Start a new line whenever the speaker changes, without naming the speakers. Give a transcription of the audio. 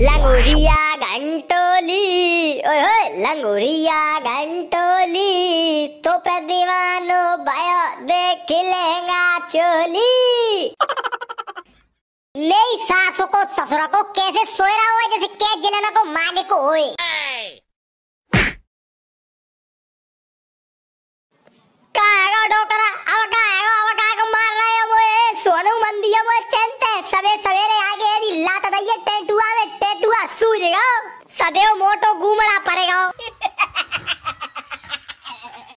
लंगूरिया घंटोली ओए होए लंगूरिया घंटोली तो पे दीवानो भयो देख लेगा चोली मेरी सासु को ससुरा को कैसे सोए
रहा हुआ जैसे कैच जलाना को मालिक को होए अब मार रहा
वो सोनू मंदिया वो चलते
सदैव मोटो घूमना पड़ेगा